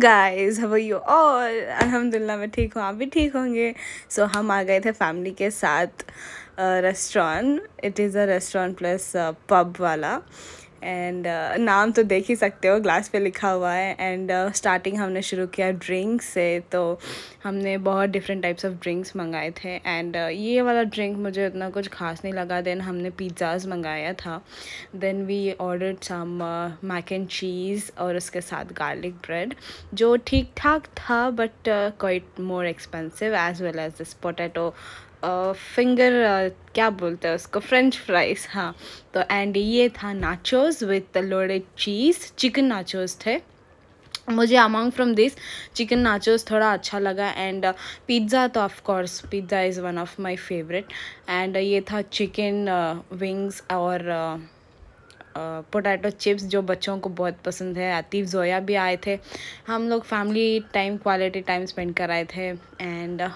guys guys you all अल्हम्दुलिल्लाह मैं ठीक हूँ आप भी ठीक होंगे सो so, हम आ गए थे फैमिली के साथ restaurant it is a restaurant plus pub वाला एंड uh, नाम तो देख ही सकते हो ग्लास पे लिखा हुआ है एंड स्टार्टिंग uh, हमने शुरू किया ड्रिंक्स से तो हमने बहुत डिफरेंट टाइप्स ऑफ ड्रिंक्स मंगाए थे एंड uh, ये वाला ड्रिंक मुझे इतना कुछ खास नहीं लगा देन हमने पिज़्ज़ाज मंगाया था then we order some mac and cheese और उसके साथ गार्लिक ब्रेड जो ठीक ठाक था but quite more expensive as well as this potato finger क्या बोलते हैं उसको फ्रेंच फ्राइज हाँ तो एंड ये था नाचोस विथ लोड़े चीज़ चिकन नाचोस थे मुझे among from this chicken nachos थोड़ा अच्छा लगा एंड पिज़्ज़ा तो of course pizza is one of my favourite and ये था चिकन विंग्स और पोटैटो चिप्स जो बच्चों को बहुत पसंद है आतिफ जोया भी आए थे हम लोग family time quality time spend कराए थे एंड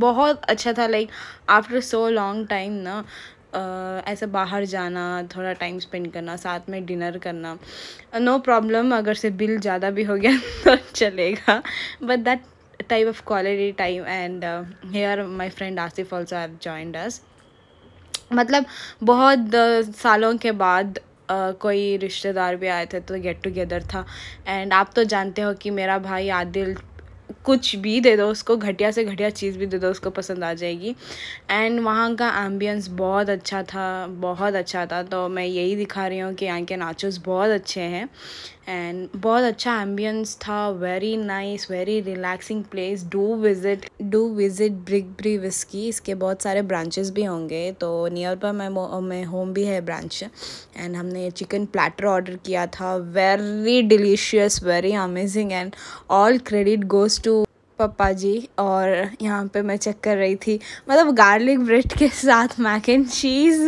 बहुत अच्छा था like after so long time ना ऐसा बाहर जाना थोड़ा टाइम स्पेंड करना साथ में डिनर करना नो प्रॉब्लम अगर से बिल ज़्यादा भी हो गया तो चलेगा but that type of quality time and here here friend Asif also also have us मतलब बहुत uh, सालों के बाद Uh, कोई रिश्तेदार भी आए थे तो गेट टुगेदर था एंड आप तो जानते हो कि मेरा भाई आदिल कुछ भी दे दो उसको घटिया से घटिया चीज़ भी दे दो उसको पसंद आ जाएगी एंड वहाँ का एम्बियंस बहुत अच्छा था बहुत अच्छा था तो मैं यही दिखा रही हूँ कि यहाँ के नाचोस बहुत अच्छे हैं एंड बहुत अच्छा एम्बियंस था very nice very relaxing place do visit do visit brig bree whisky इसके बहुत सारे ब्रांचेस भी होंगे तो नियर बाय मैं मैं होम भी है ब्रांच एंड हमने चिकन प्लेटर ऑर्डर किया था very delicious very amazing and all credit goes to पप्पा जी और यहाँ पे मैं चेक कर रही थी मतलब गार्लिक ब्रेड के साथ mac and cheese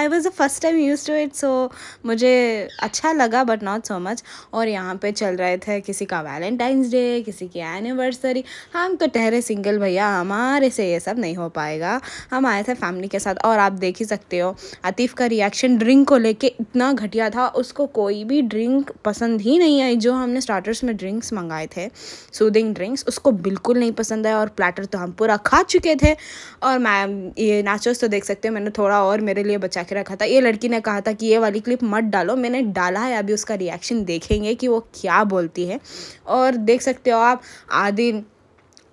I was the first time use to it so मुझे अच्छा लगा बट नॉट सो मच और यहाँ पे चल रहे थे किसी का वैलेंटाइंस डे किसी की एनिवर्सरी हाँ, हम तो ठहरे सिंगल भैया हमारे से ये सब नहीं हो पाएगा हम आए थे फैमिली के साथ और आप देख ही सकते हो आतिफ का रिएक्शन ड्रिंक को लेके इतना घटिया था उसको कोई भी ड्रिंक पसंद ही नहीं आई जो हमने स्टार्टर्स में ड्रिंक्स मंगाए थे सूदिंग ड्रिंक्स उसको बिल्कुल नहीं पसंद आया और प्लेटर तो हम पूरा खा चुके थे और मैम ये नाचोस तो देख सकते हो मैंने थोड़ा और मेरे लिए बचा के रखा था ये लड़की ने कहा था कि ये वाली क्लिप मत डालो मैंने डाला है अभी उसका रिएक्शन देखेंगे कि वो क्या बोलती है और देख सकते हो आप आदि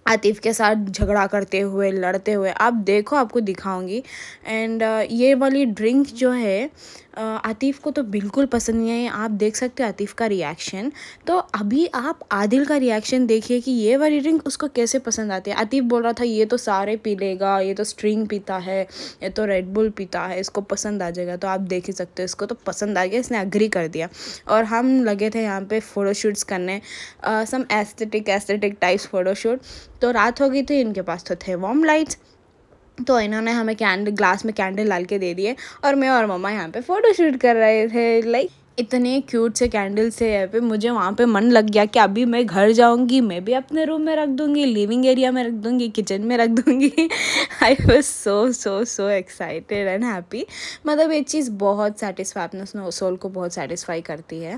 आतिफ के साथ झगड़ा करते हुए लड़ते हुए आप देखो आपको दिखाऊंगी एंड ये वाली ड्रिंक जो है आतिफ़ को तो बिल्कुल पसंद नहीं आई आप देख सकते हो आतिफ़ का रिएक्शन तो अभी आप आदिल का रिएक्शन देखिए कि ये वाली ड्रिंक उसको कैसे पसंद आती है आतिफ़ बोल रहा था ये तो सारे पी लेगा ये तो स्ट्रिंग पीता है ये तो रेडबुल पीता है इसको पसंद आ जाएगा तो आप देख ही सकते हो इसको तो पसंद आ गया इसने अग्री कर दिया और हम लगे थे यहाँ पर फ़ोटोशूट्स करने some aesthetic aesthetic types photoshoot तो रात हो गई थी इनके पास तो थे वॉम लाइट्स तो इन्होंने हमें कैंडल ग्लास में कैंडल डाल के दे दिए और मैं और मम्मा यहाँ पे फ़ोटो शूट कर रहे थे लाइक इतने क्यूट से कैंडल्स है पे मुझे वहाँ पे मन लग गया कि अभी मैं घर जाऊँगी मैं भी अपने रूम में रख दूँगी लिविंग एरिया में रख दूँगी किचन में रख दूँगी I was so so so excited and happy मतलब ये चीज़ बहुत सेटिस्फाई अपने सोल को बहुत सेटिस्फाई करती है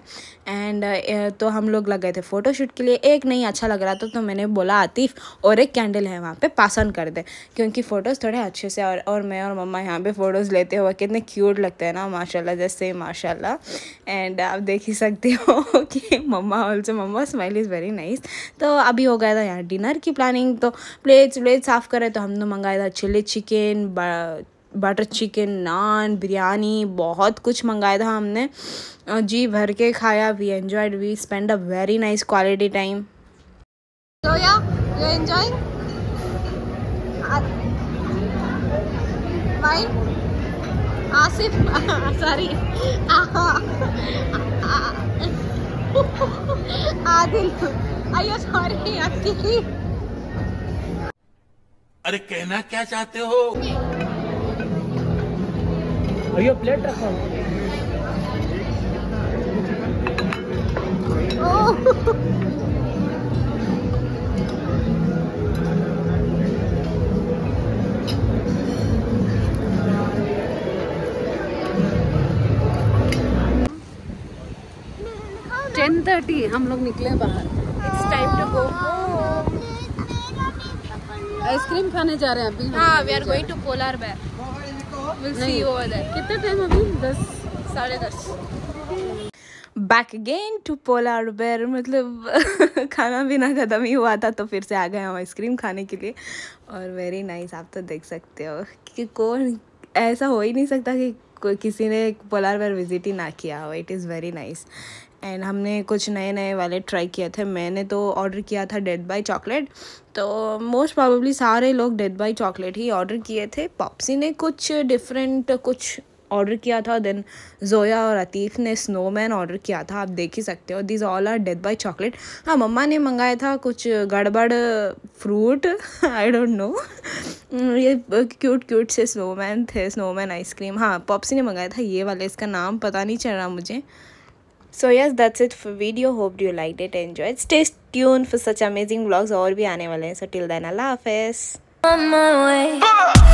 एंड uh, तो हम लोग लग गए थे फ़ोटोशूट के लिए एक नहीं अच्छा लग रहा था तो मैंने बोला आतिफ और एक कैंडल है वहाँ पर पास ऑन कर दे क्योंकि फ़ोटोज़ थोड़े अच्छे से और, और मैं और मम्मा यहाँ पर फ़ोटोज़ लेते हुए कितने क्यूट लगते हैं ना माशाला जैसे माशाला एंड आप देख ही सकते हो कि मम्मा ऑल्सो मम्मा स्माइल इज़ वेरी नाइस तो अभी हो गया था यहाँ डिनर की प्लानिंग तो प्लेट्स व्लेट साफ़ करे तो हमने मंगाया था chilli chicken butter chicken naan biryani बहुत कुछ मंगाया था हमने जी भर के खाया we enjoyed we spend a very nice quality time Asif sorry Adil आइयो सॉरी अरे कहना क्या चाहते हो अयो प्लेट रखो ओह वन थर्टी हम लोग निकले बाहर it's time to go ice cream खाने जा रहे हैं अभी हाँ we are going to polar bear will कितना टाइम अभी दस साढ़े दस बैक अगेन टू पोलार बेर मतलब खाना पीना ख़त्म ही हुआ था तो फिर से आ गए हम आइसक्रीम खाने के लिए और वेरी नाइस nice, आप तो देख सकते हो कि कौन ऐसा हो ही नहीं सकता कि किसी ने पोलार बेर विजिट ही ना किया हो it is very nice and हमने कुछ नए नए वाले ट्राई किए थे मैंने तो ऑर्डर किया था डेड बाई चॉकलेट तो मोस्ट प्रॉबली सारे लोग डेड बाई चॉकलेट ही ऑर्डर किए थे पॉप्सी ने कुछ डिफरेंट कुछ ऑर्डर किया था देन जोया और अतीफ ने स्नोमैन ऑर्डर किया था आप देख ही सकते हो this all are death by chocolate हाँ मम्मा ने मंगाया था कुछ गड़बड़ फ्रूट आई डोंट नो ये क्यूट क्यूट से स्नोमैन थे स्नोमैन आइसक्रीम हाँ पॉप्सी ने मंगाया था ये वाले इसका नाम पता नहीं चल रहा मुझे so yes that's it for video hope you liked it enjoyed stay tuned for such amazing vlogs or be aane so till then allah hafiz on